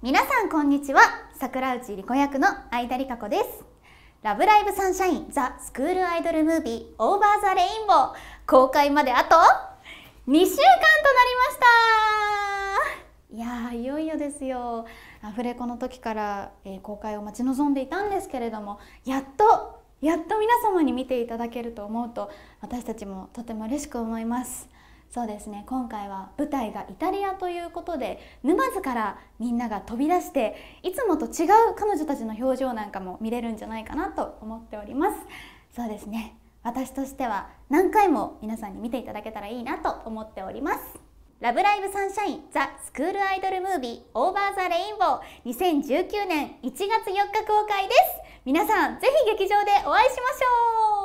皆さんこんにちは桜内理子役の相田理香子ですラブライブサンシャインザ・スクールアイドルムービーオーバーザ・レインボー公開まであと2週間となりましたいやいよいよですよアフレコの時から、えー、公開を待ち望んでいたんですけれどもやっとやっと皆様に見ていただけると思うと私たちもとても嬉しく思いますそうですね今回は舞台がイタリアということで沼津からみんなが飛び出していつもと違う彼女たちの表情なんかも見れるんじゃないかなと思っておりますそうですね私としては何回も皆さんに見ていただけたらいいなと思っておりますラブライブサンシャインザ・スクールアイドルムービーオーバーザ・レインボー2019年1月4日公開です皆さんぜひ劇場でお会いしましょう